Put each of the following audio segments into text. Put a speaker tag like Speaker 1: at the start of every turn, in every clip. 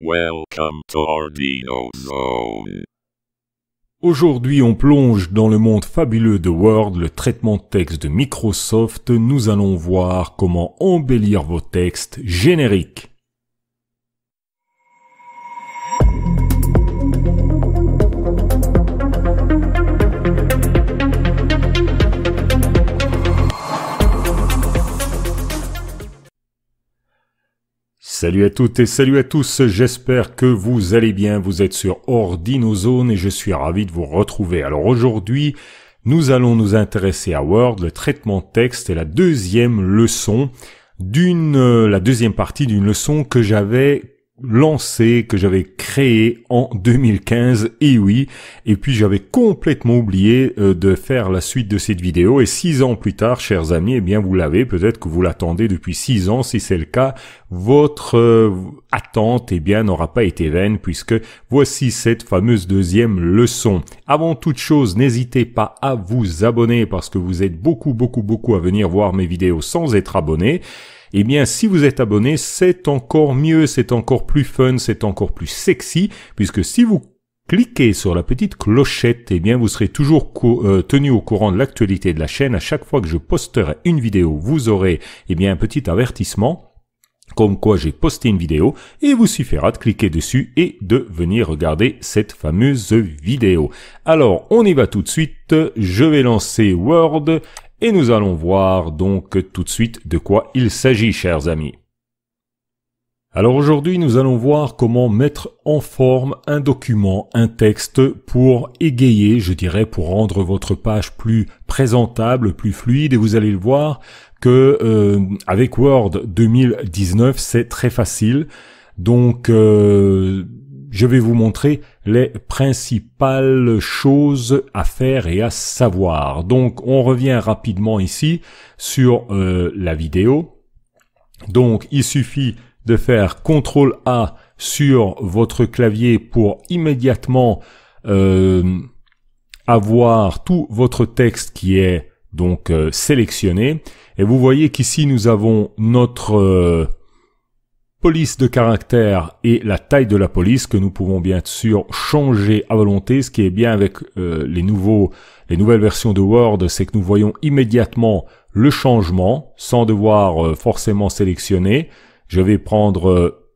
Speaker 1: Welcome to Aujourd'hui, on plonge dans le monde fabuleux de Word, le traitement de texte de Microsoft. Nous allons voir comment embellir vos textes génériques. Salut à toutes et salut à tous, j'espère que vous allez bien, vous êtes sur Ordinozone et je suis ravi de vous retrouver. Alors aujourd'hui, nous allons nous intéresser à Word, le traitement texte et la deuxième leçon d'une, euh, la deuxième partie d'une leçon que j'avais lancé, que j'avais créé en 2015, et oui, et puis j'avais complètement oublié euh, de faire la suite de cette vidéo, et six ans plus tard, chers amis, et eh bien vous l'avez, peut-être que vous l'attendez depuis six ans, si c'est le cas, votre euh, attente, et eh bien, n'aura pas été vaine, puisque voici cette fameuse deuxième leçon. Avant toute chose, n'hésitez pas à vous abonner, parce que vous êtes beaucoup, beaucoup, beaucoup à venir voir mes vidéos sans être abonné, eh bien si vous êtes abonné, c'est encore mieux, c'est encore plus fun, c'est encore plus sexy, puisque si vous cliquez sur la petite clochette, eh bien vous serez toujours euh, tenu au courant de l'actualité de la chaîne. À chaque fois que je posterai une vidéo, vous aurez eh bien un petit avertissement comme quoi j'ai posté une vidéo et il vous suffira de cliquer dessus et de venir regarder cette fameuse vidéo. Alors on y va tout de suite, je vais lancer Word et nous allons voir donc tout de suite de quoi il s'agit, chers amis. Alors aujourd'hui, nous allons voir comment mettre en forme un document, un texte pour égayer, je dirais, pour rendre votre page plus présentable, plus fluide. Et vous allez le voir que euh, avec Word 2019, c'est très facile. Donc euh, je vais vous montrer les principales choses à faire et à savoir. Donc on revient rapidement ici sur euh, la vidéo. Donc il suffit de faire CTRL A sur votre clavier pour immédiatement euh, avoir tout votre texte qui est donc euh, sélectionné. Et vous voyez qu'ici nous avons notre police de caractère et la taille de la police que nous pouvons bien sûr changer à volonté. Ce qui est bien avec euh, les nouveaux, les nouvelles versions de Word, c'est que nous voyons immédiatement le changement sans devoir euh, forcément sélectionner. Je vais prendre euh,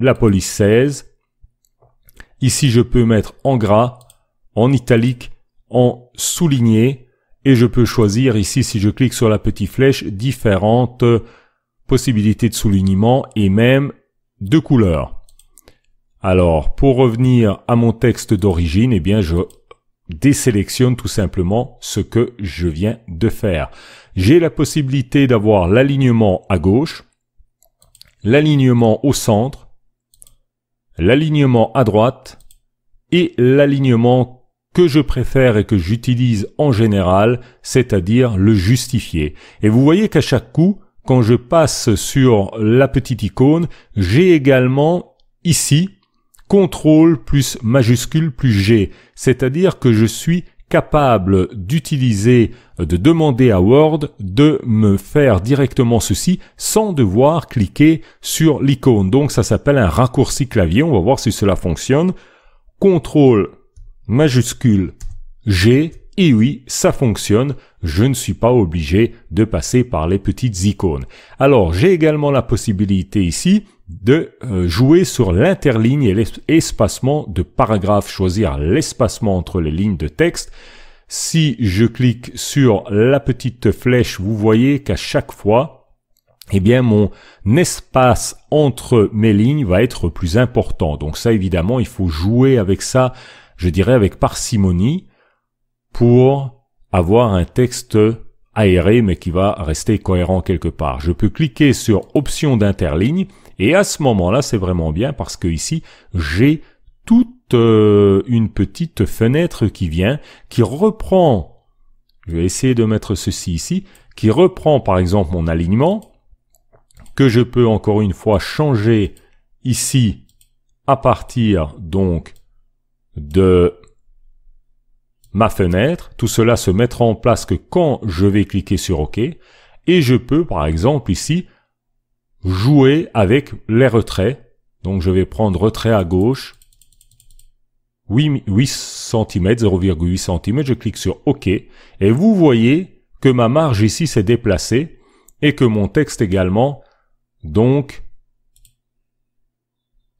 Speaker 1: la police 16. Ici, je peux mettre en gras, en italique, en souligné et je peux choisir ici, si je clique sur la petite flèche, différentes possibilité de soulignement et même de couleur. Alors, pour revenir à mon texte d'origine, eh bien, je désélectionne tout simplement ce que je viens de faire. J'ai la possibilité d'avoir l'alignement à gauche, l'alignement au centre, l'alignement à droite et l'alignement que je préfère et que j'utilise en général, c'est-à-dire le justifier. Et vous voyez qu'à chaque coup, quand je passe sur la petite icône, j'ai également ici contrôle plus majuscule plus G, c'est-à-dire que je suis capable d'utiliser, de demander à Word de me faire directement ceci sans devoir cliquer sur l'icône. Donc ça s'appelle un raccourci clavier, on va voir si cela fonctionne. Contrôle majuscule G, et oui, ça fonctionne je ne suis pas obligé de passer par les petites icônes. Alors j'ai également la possibilité ici de euh, jouer sur l'interligne et l'espacement de paragraphe, choisir l'espacement entre les lignes de texte. Si je clique sur la petite flèche, vous voyez qu'à chaque fois, eh bien mon espace entre mes lignes va être plus important. Donc ça évidemment, il faut jouer avec ça, je dirais avec parcimonie, pour avoir un texte aéré mais qui va rester cohérent quelque part. Je peux cliquer sur option d'interligne et à ce moment-là, c'est vraiment bien parce que ici, j'ai toute euh, une petite fenêtre qui vient, qui reprend, je vais essayer de mettre ceci ici, qui reprend par exemple mon alignement, que je peux encore une fois changer ici à partir donc de ma fenêtre, tout cela se mettra en place que quand je vais cliquer sur OK, et je peux par exemple ici jouer avec les retraits. Donc je vais prendre retrait à gauche, 8, 8 cm, 0,8 cm, je clique sur OK, et vous voyez que ma marge ici s'est déplacée, et que mon texte également, donc,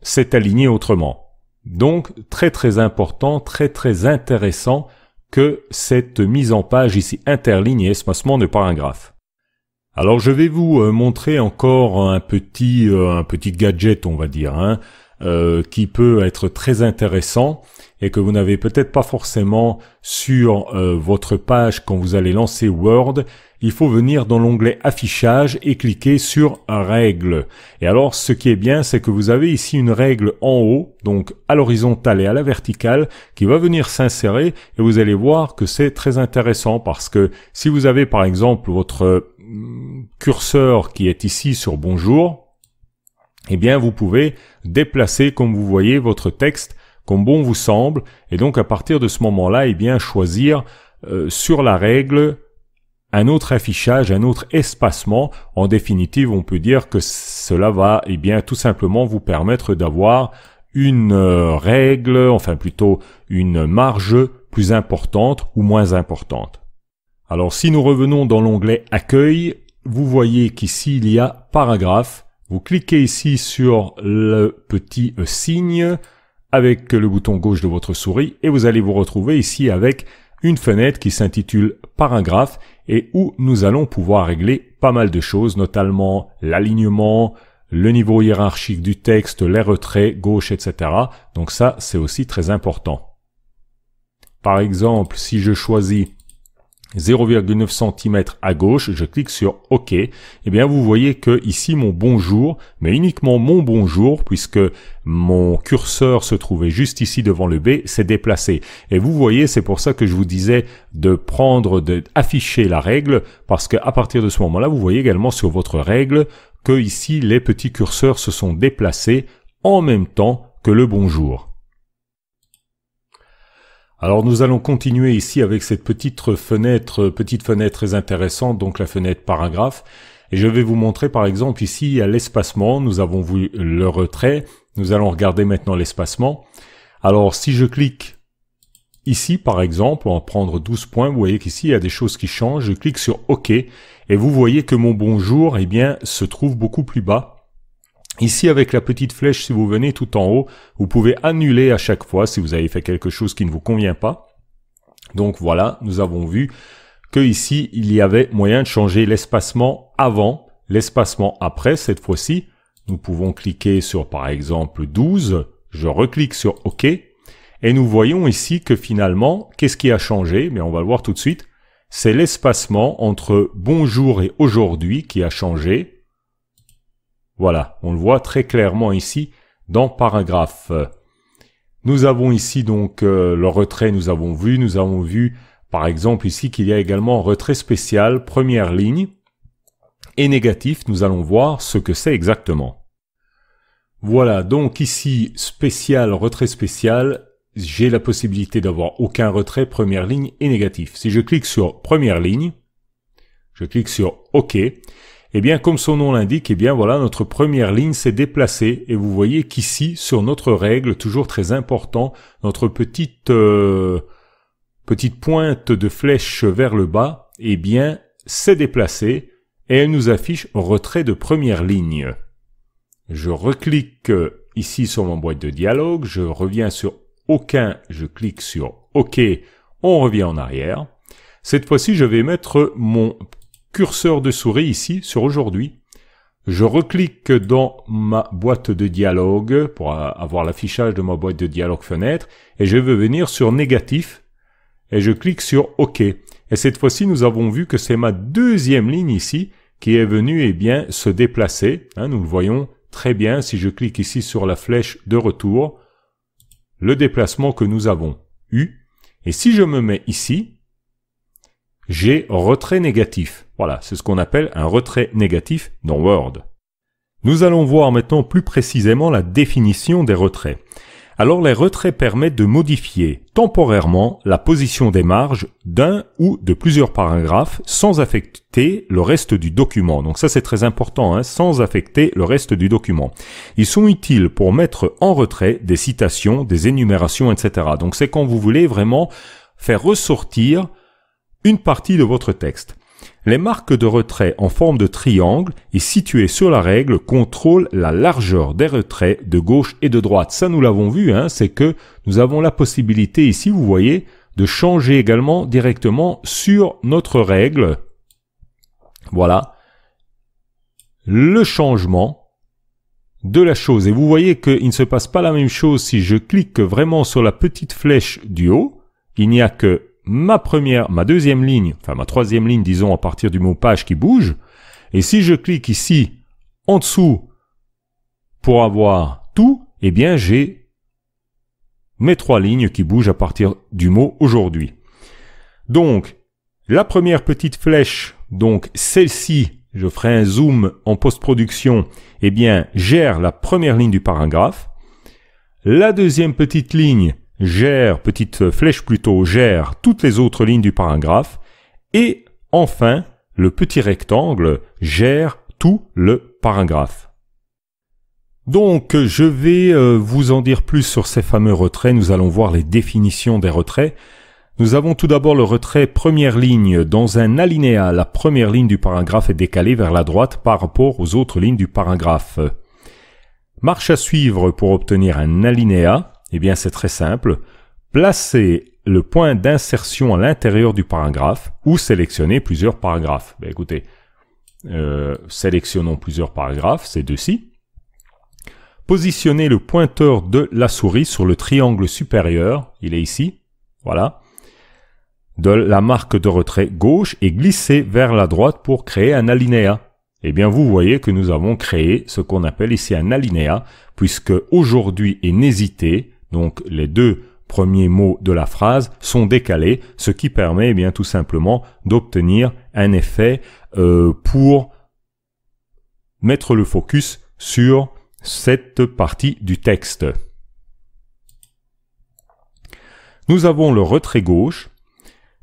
Speaker 1: s'est aligné autrement. Donc, très très important, très très intéressant que cette mise en page ici interligne et espacement de paragraphe. Alors je vais vous euh, montrer encore un petit, euh, un petit gadget on va dire, hein, euh, qui peut être très intéressant et que vous n'avez peut-être pas forcément sur euh, votre page quand vous allez lancer Word, il faut venir dans l'onglet affichage et cliquer sur règle. Et alors ce qui est bien c'est que vous avez ici une règle en haut, donc à l'horizontale et à la verticale, qui va venir s'insérer et vous allez voir que c'est très intéressant parce que si vous avez par exemple votre euh, curseur qui est ici sur bonjour, eh bien vous pouvez déplacer comme vous voyez votre texte comme bon vous semble, et donc à partir de ce moment-là, et eh bien choisir euh, sur la règle un autre affichage, un autre espacement. En définitive, on peut dire que cela va et eh bien tout simplement vous permettre d'avoir une euh, règle, enfin plutôt une marge plus importante ou moins importante. Alors si nous revenons dans l'onglet accueil, vous voyez qu'ici il y a paragraphe. Vous cliquez ici sur le petit signe avec le bouton gauche de votre souris et vous allez vous retrouver ici avec une fenêtre qui s'intitule paragraphe et où nous allons pouvoir régler pas mal de choses, notamment l'alignement, le niveau hiérarchique du texte, les retraits, gauche, etc. Donc ça, c'est aussi très important. Par exemple, si je choisis 0,9 cm à gauche, je clique sur OK, et eh bien vous voyez que ici mon bonjour, mais uniquement mon bonjour, puisque mon curseur se trouvait juste ici devant le B, s'est déplacé. Et vous voyez, c'est pour ça que je vous disais de prendre, d'afficher la règle, parce qu'à partir de ce moment-là, vous voyez également sur votre règle que ici les petits curseurs se sont déplacés en même temps que le bonjour. Alors nous allons continuer ici avec cette petite fenêtre, petite fenêtre très intéressante, donc la fenêtre paragraphe. Et je vais vous montrer par exemple ici à l'espacement, nous avons vu le retrait, nous allons regarder maintenant l'espacement. Alors si je clique ici par exemple, on va prendre 12 points, vous voyez qu'ici il y a des choses qui changent, je clique sur OK et vous voyez que mon bonjour eh bien, se trouve beaucoup plus bas Ici, avec la petite flèche, si vous venez tout en haut, vous pouvez annuler à chaque fois si vous avez fait quelque chose qui ne vous convient pas. Donc voilà, nous avons vu que ici, il y avait moyen de changer l'espacement avant, l'espacement après cette fois-ci. Nous pouvons cliquer sur par exemple 12, je reclique sur OK, et nous voyons ici que finalement, qu'est-ce qui a changé Mais on va le voir tout de suite. C'est l'espacement entre bonjour et aujourd'hui qui a changé, voilà, on le voit très clairement ici dans paragraphe. Nous avons ici donc euh, le retrait, nous avons vu, nous avons vu par exemple ici qu'il y a également retrait spécial, première ligne, et négatif, nous allons voir ce que c'est exactement. Voilà, donc ici, spécial, retrait spécial, j'ai la possibilité d'avoir aucun retrait, première ligne et négatif. Si je clique sur première ligne, je clique sur OK, eh bien, comme son nom l'indique, eh bien voilà, notre première ligne s'est déplacée et vous voyez qu'ici, sur notre règle, toujours très important, notre petite euh, petite pointe de flèche vers le bas, eh bien, s'est déplacée et elle nous affiche retrait de première ligne. Je reclique ici sur mon boîte de dialogue, je reviens sur aucun, je clique sur OK, on revient en arrière. Cette fois-ci, je vais mettre mon curseur de souris ici sur aujourd'hui. Je reclique dans ma boîte de dialogue pour avoir l'affichage de ma boîte de dialogue fenêtre et je veux venir sur négatif et je clique sur OK. Et cette fois-ci, nous avons vu que c'est ma deuxième ligne ici qui est venue eh bien, se déplacer. Hein. nous le voyons très bien si je clique ici sur la flèche de retour, le déplacement que nous avons eu. Et si je me mets ici, j'ai retrait négatif. Voilà, c'est ce qu'on appelle un retrait négatif dans Word. Nous allons voir maintenant plus précisément la définition des retraits. Alors les retraits permettent de modifier temporairement la position des marges d'un ou de plusieurs paragraphes sans affecter le reste du document. Donc ça c'est très important, hein, sans affecter le reste du document. Ils sont utiles pour mettre en retrait des citations, des énumérations, etc. Donc c'est quand vous voulez vraiment faire ressortir une partie de votre texte. Les marques de retrait en forme de triangle et situées sur la règle contrôlent la largeur des retraits de gauche et de droite. Ça, nous l'avons vu, hein, c'est que nous avons la possibilité ici, vous voyez, de changer également directement sur notre règle. Voilà. Le changement de la chose. Et vous voyez qu'il ne se passe pas la même chose si je clique vraiment sur la petite flèche du haut. Il n'y a que ma première, ma deuxième ligne, enfin ma troisième ligne, disons, à partir du mot page qui bouge. Et si je clique ici, en dessous, pour avoir tout, eh bien j'ai mes trois lignes qui bougent à partir du mot aujourd'hui. Donc, la première petite flèche, donc celle-ci, je ferai un zoom en post-production, eh bien, gère la première ligne du paragraphe. La deuxième petite ligne, gère, petite flèche plutôt, gère toutes les autres lignes du paragraphe, et enfin, le petit rectangle gère tout le paragraphe. Donc, je vais euh, vous en dire plus sur ces fameux retraits. Nous allons voir les définitions des retraits. Nous avons tout d'abord le retrait première ligne. Dans un alinéa, la première ligne du paragraphe est décalée vers la droite par rapport aux autres lignes du paragraphe. Marche à suivre pour obtenir un alinéa. Eh bien, c'est très simple. Placez le point d'insertion à l'intérieur du paragraphe ou sélectionnez plusieurs paragraphes. Ben, écoutez, euh, sélectionnons plusieurs paragraphes, ces deux-ci. Positionnez le pointeur de la souris sur le triangle supérieur, il est ici, voilà, de la marque de retrait gauche et glissez vers la droite pour créer un alinéa. Eh bien, vous voyez que nous avons créé ce qu'on appelle ici un alinéa, puisque aujourd'hui et n'hésitez, donc les deux premiers mots de la phrase sont décalés, ce qui permet eh bien tout simplement d'obtenir un effet euh, pour mettre le focus sur cette partie du texte. Nous avons le retrait gauche.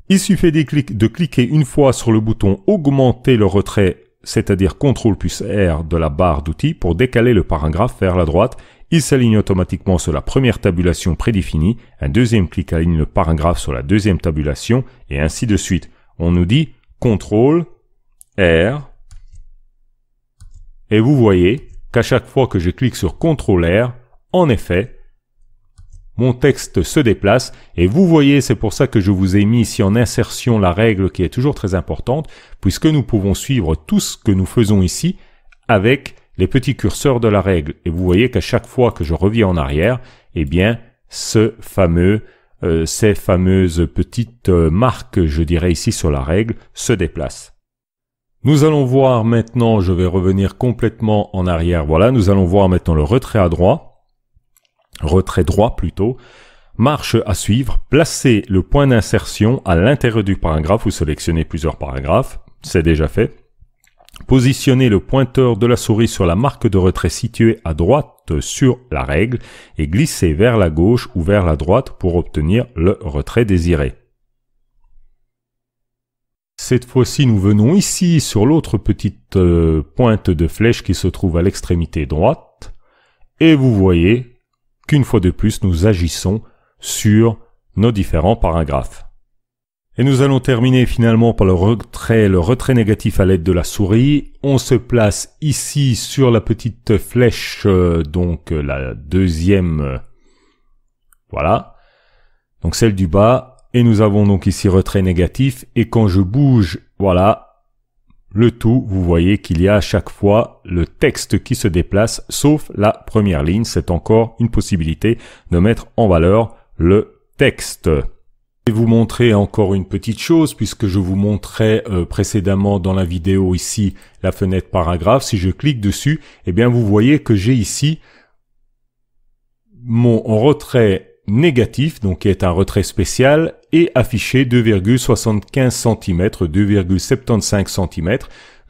Speaker 1: Il suffit de, cliquer une fois sur le bouton augmenter le retrait c'est-à-dire CTRL plus R de la barre d'outils pour décaler le paragraphe vers la droite. Il s'aligne automatiquement sur la première tabulation prédéfinie, un deuxième clic aligne le paragraphe sur la deuxième tabulation, et ainsi de suite. On nous dit CTRL, R, et vous voyez qu'à chaque fois que je clique sur CTRL R, en effet, mon texte se déplace et vous voyez, c'est pour ça que je vous ai mis ici en insertion la règle qui est toujours très importante puisque nous pouvons suivre tout ce que nous faisons ici avec les petits curseurs de la règle. Et vous voyez qu'à chaque fois que je reviens en arrière, eh bien, ce fameux, euh, ces fameuses petites euh, marques, je dirais ici sur la règle, se déplacent. Nous allons voir maintenant, je vais revenir complètement en arrière. Voilà, nous allons voir maintenant le retrait à droite retrait droit plutôt, marche à suivre, placez le point d'insertion à l'intérieur du paragraphe ou sélectionnez plusieurs paragraphes, c'est déjà fait. Positionnez le pointeur de la souris sur la marque de retrait située à droite sur la règle et glissez vers la gauche ou vers la droite pour obtenir le retrait désiré. Cette fois-ci, nous venons ici sur l'autre petite euh, pointe de flèche qui se trouve à l'extrémité droite. Et vous voyez qu'une fois de plus nous agissons sur nos différents paragraphes. Et nous allons terminer finalement par le retrait, le retrait négatif à l'aide de la souris. On se place ici sur la petite flèche, euh, donc euh, la deuxième, euh, voilà, donc celle du bas. Et nous avons donc ici retrait négatif. Et quand je bouge, voilà, le tout, vous voyez qu'il y a à chaque fois le texte qui se déplace, sauf la première ligne. C'est encore une possibilité de mettre en valeur le texte. Je vais vous montrer encore une petite chose puisque je vous montrais euh, précédemment dans la vidéo ici la fenêtre paragraphe. Si je clique dessus, eh bien vous voyez que j'ai ici mon retrait négatif, donc qui est un retrait spécial, et affiché 2,75 cm, 2,75 cm.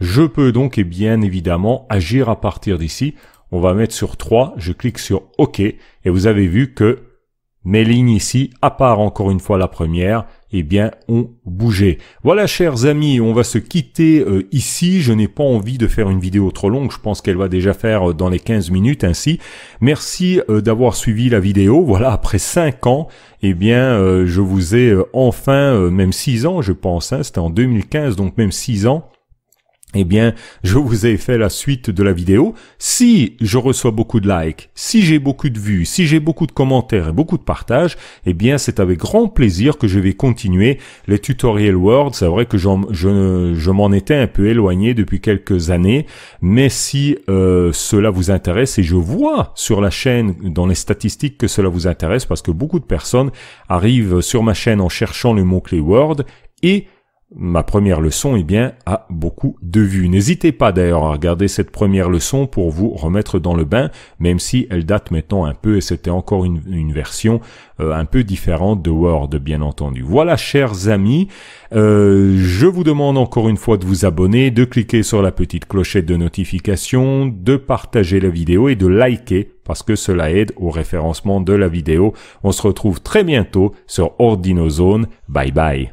Speaker 1: Je peux donc et bien évidemment agir à partir d'ici. On va mettre sur 3, je clique sur OK, et vous avez vu que mes lignes ici, à part encore une fois la première, eh bien, ont bougé. Voilà, chers amis, on va se quitter euh, ici. Je n'ai pas envie de faire une vidéo trop longue. Je pense qu'elle va déjà faire euh, dans les 15 minutes ainsi. Merci euh, d'avoir suivi la vidéo. Voilà, après 5 ans, eh bien, je vous ai enfin, même 6 ans, je pense, hein. c'était en 2015, donc même 6 ans, eh bien, je vous ai fait la suite de la vidéo. Si je reçois beaucoup de likes, si j'ai beaucoup de vues, si j'ai beaucoup de commentaires et beaucoup de partages, eh bien, c'est avec grand plaisir que je vais continuer les tutoriels Word. C'est vrai que je, m'en étais un peu éloigné depuis quelques années, mais si euh, cela vous intéresse, et je vois sur la chaîne, dans les statistiques, que cela vous intéresse, parce que beaucoup de personnes arrivent sur ma chaîne en cherchant le mot-clé Word et ma première leçon, eh bien, a beaucoup de vues. N'hésitez pas d'ailleurs à regarder cette première leçon pour vous remettre dans le bain, même si elle date maintenant un peu et c'était encore une, version euh, un peu différente de Word, bien entendu. Voilà, chers amis, euh, je vous demande encore une fois de vous abonner, de cliquer sur la petite clochette de notification, de partager la vidéo et de liker parce que cela aide au référencement de la vidéo. On se retrouve très bientôt sur Ordinozone. Bye bye.